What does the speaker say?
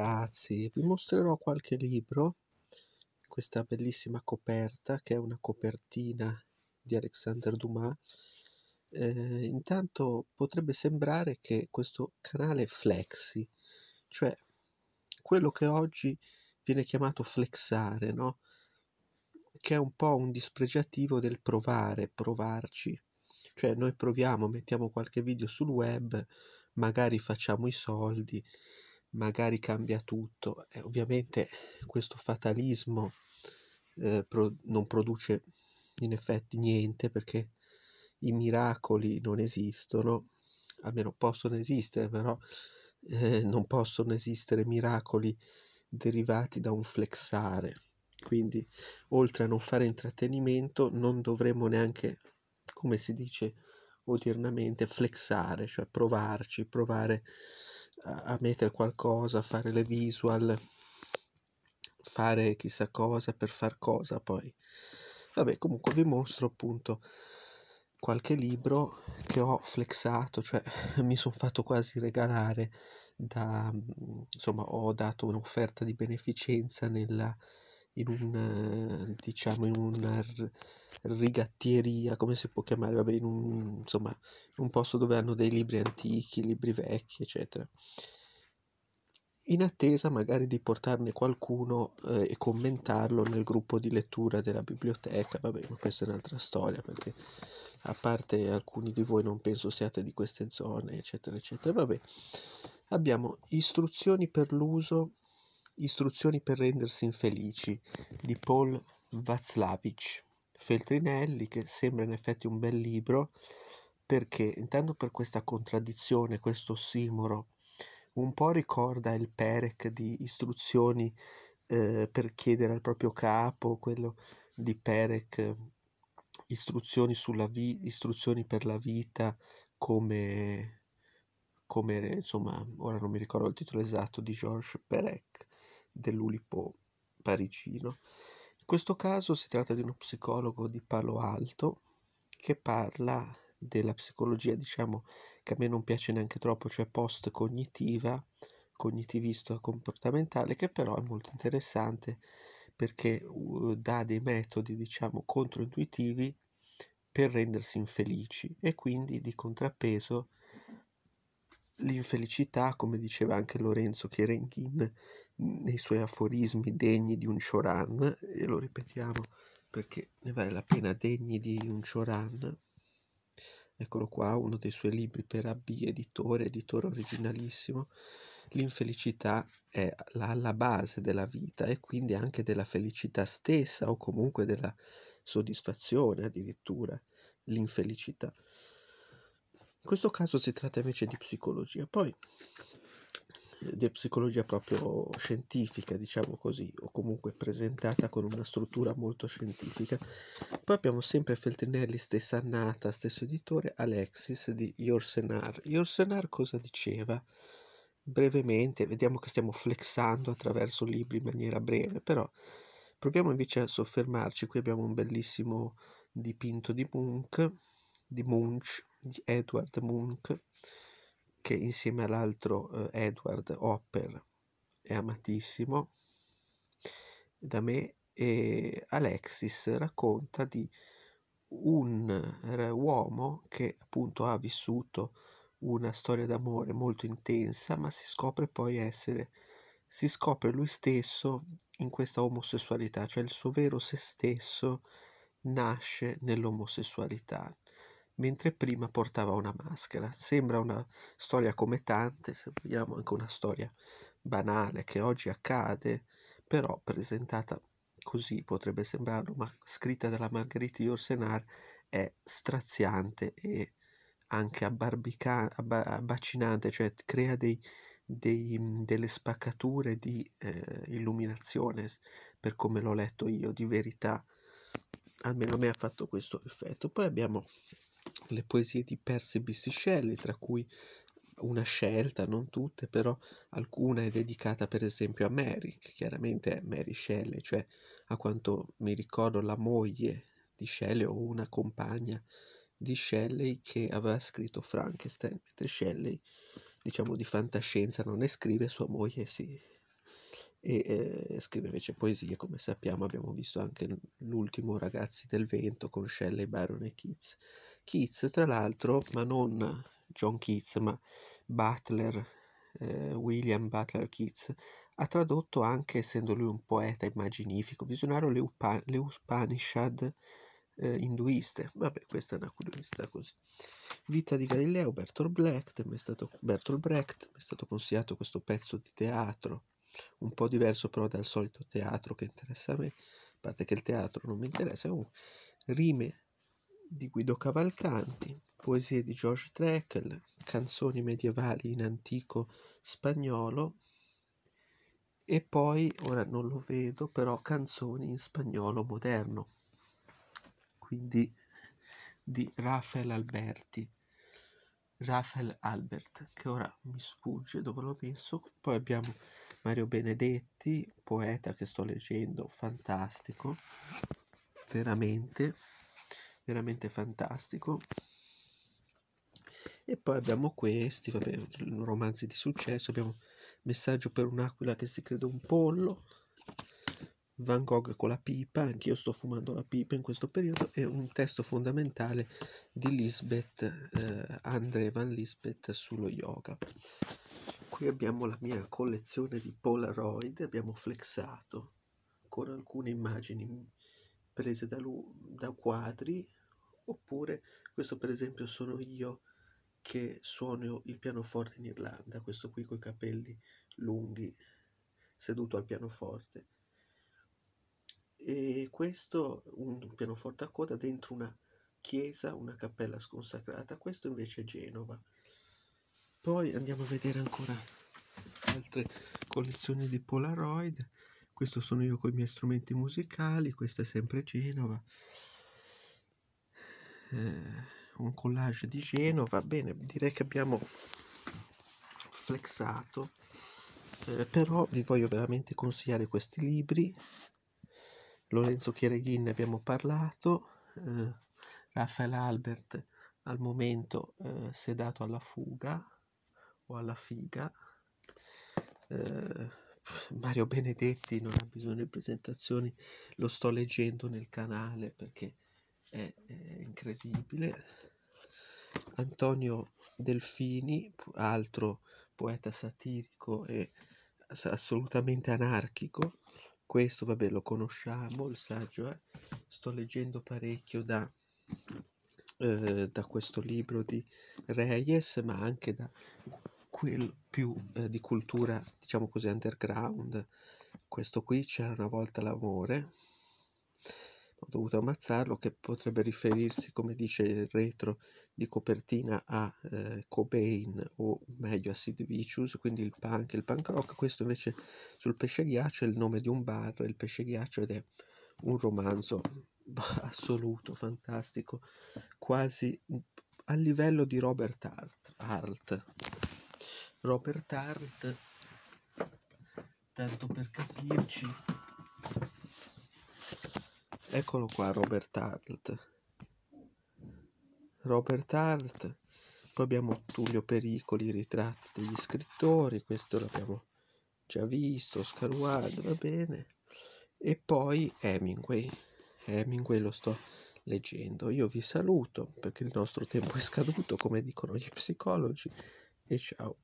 ragazzi, vi mostrerò qualche libro, questa bellissima coperta che è una copertina di Alexandre Dumas. Eh, intanto potrebbe sembrare che questo canale flexi, cioè quello che oggi viene chiamato flexare, no? che è un po' un dispregiativo del provare, provarci. Cioè noi proviamo, mettiamo qualche video sul web, magari facciamo i soldi magari cambia tutto. E eh, ovviamente questo fatalismo eh, pro- non produce in effetti niente perché i miracoli non esistono, almeno possono esistere, però eh, non possono esistere miracoli derivati da un flexare. Quindi, oltre a non fare intrattenimento, non dovremmo neanche, come si dice, odiernamente flexare, cioè provarci, provare a mettere qualcosa, fare le visual, fare chissà cosa per far cosa poi. Vabbè, comunque vi mostro appunto qualche libro che ho flexato, cioè mi sono fatto quasi regalare da insomma, ho dato un'offerta di beneficenza nella in un, eh, diciamo, in una rigattieria, come si può chiamare, vabbè, in un, insomma, in un posto dove hanno dei libri antichi, libri vecchi, eccetera. In attesa magari di portarne qualcuno eh, e commentarlo nel gruppo di lettura della biblioteca, vabbè, ma questa è un'altra storia, perché a parte alcuni di voi non penso siate di queste zone, eccetera, eccetera, vabbè. Abbiamo istruzioni per l'uso Istruzioni per rendersi infelici di Paul Václavich Feltrinelli, che sembra in effetti un bel libro, perché intanto per questa contraddizione, questo simoro, un po' ricorda il PEREC di istruzioni eh, per chiedere al proprio capo, quello di PEREC istruzioni, sulla vi- istruzioni per la vita come, come, insomma, ora non mi ricordo il titolo esatto di Georges Perec dell'Ulipo parigino. In questo caso si tratta di uno psicologo di Palo Alto che parla della psicologia, diciamo, che a me non piace neanche troppo, cioè post-cognitiva, cognitivista-comportamentale, che però è molto interessante perché uh, dà dei metodi, diciamo, controintuitivi per rendersi infelici e quindi di contrappeso L'infelicità, come diceva anche Lorenzo Chierenchin nei suoi aforismi degni di un Choran, e lo ripetiamo perché ne vale la pena degni di un Choran, eccolo qua, uno dei suoi libri per AB, editore, editore originalissimo, l'infelicità è alla base della vita e quindi anche della felicità stessa o comunque della soddisfazione addirittura, l'infelicità. In questo caso si tratta invece di psicologia. Poi eh, di psicologia proprio scientifica, diciamo così, o comunque presentata con una struttura molto scientifica. Poi abbiamo sempre Feltrinelli, stessa annata, stesso editore, Alexis di Yorsenar. Yorsenar cosa diceva? Brevemente, vediamo che stiamo flexando attraverso libri in maniera breve, però proviamo invece a soffermarci. Qui abbiamo un bellissimo dipinto di Munch, di Munch di Edward Munch, che insieme all'altro eh, Edward Hopper è amatissimo da me, e Alexis racconta di un eh, uomo che appunto ha vissuto una storia d'amore molto intensa, ma si scopre poi essere, si scopre lui stesso in questa omosessualità, cioè il suo vero se stesso nasce nell'omosessualità mentre prima portava una maschera. Sembra una storia come tante, se vogliamo anche una storia banale che oggi accade, però presentata così potrebbe sembrarlo, ma scritta dalla Margherita Yourcenar è straziante e anche abbarbica- abbacinante, cioè crea dei, dei, delle spaccature di eh, illuminazione, per come l'ho letto io, di verità. Almeno a me ha fatto questo effetto. Poi abbiamo le poesie di Percy Bysshe Shelley, tra cui una scelta, non tutte, però alcuna è dedicata per esempio a Mary, che chiaramente è Mary Shelley, cioè a quanto mi ricordo la moglie di Shelley o una compagna di Shelley che aveva scritto Frankenstein, mentre Shelley, diciamo di fantascienza, non ne scrive, sua moglie sì. E eh, scrive invece poesie, come sappiamo, abbiamo visto anche l'ultimo Ragazzi del Vento con Shelley, Baron e Keats. Keats, tra l'altro, ma non John Keats, ma Butler, eh, William Butler Keats, ha tradotto anche, essendo lui un poeta immaginifico, visionario, le, Upa- le Upanishad eh, hinduiste. Vabbè, questa è una curiosità così. Vita di Galileo, Bertolt Brecht, mi è stato, Bertolt Brecht, mi è stato consigliato questo pezzo di teatro, un po' diverso però dal solito teatro che interessa a me, a parte che il teatro non mi interessa, è un Rime di Guido Cavalcanti, poesie di George Treckel, canzoni medievali in antico spagnolo e poi, ora non lo vedo, però canzoni in spagnolo moderno, quindi di Rafael Alberti. Rafael Albert, che ora mi sfugge dove l'ho messo. Poi abbiamo Mario Benedetti, poeta che sto leggendo, fantastico, veramente veramente fantastico. E poi abbiamo questi, vabbè, romanzi di successo, abbiamo Messaggio per un'aquila che si crede un pollo, Van Gogh con la pipa, anch'io sto fumando la pipa in questo periodo, e un testo fondamentale di Lisbeth, eh, Andre van Lisbeth sullo yoga. Qui abbiamo la mia collezione di Polaroid, abbiamo flexato con alcune immagini prese da, da quadri oppure questo per esempio sono io che suono il pianoforte in Irlanda, questo qui coi capelli lunghi, seduto al pianoforte. E questo, un pianoforte a coda dentro una chiesa, una cappella sconsacrata, questo invece è Genova. Poi andiamo a vedere ancora altre collezioni di Polaroid, questo sono io con i miei strumenti musicali, questo è sempre Genova eh, un collage di Genova bene direi che abbiamo flexato eh, però vi voglio veramente consigliare questi libri Lorenzo Chiareghin ne abbiamo parlato eh, Raffaele Albert al momento eh, dato alla fuga o alla figa eh, Mario Benedetti non ha bisogno di presentazioni, lo sto leggendo nel canale perché è, è incredibile. Antonio Delfini, altro poeta satirico e assolutamente anarchico. Questo, vabbè, lo conosciamo, il saggio è. Eh. Sto leggendo parecchio da, eh, da questo libro di Reyes, ma anche da quel più eh, di cultura, diciamo così, underground. Questo qui c'era una volta l'amore ho dovuto ammazzarlo, che potrebbe riferirsi, come dice il retro di copertina, a eh, Cobain o meglio a Sid Vicious, quindi il punk e il punk rock. Questo invece sul pesce ghiaccio è il nome di un bar, il pesce ghiaccio, ed è un romanzo assoluto, fantastico, quasi a livello di Robert Art, Hart. Robert Art tanto per capirci, Eccolo qua, Robert Arlt Robert Arlt Poi abbiamo Tullio Pericoli, ritratti degli scrittori, questo l'abbiamo già visto, Oscar Wilde, va bene. E poi Hemingway. Hemingway lo sto leggendo. Io vi saluto perché il nostro tempo è scaduto, come dicono gli psicologi, e ciao.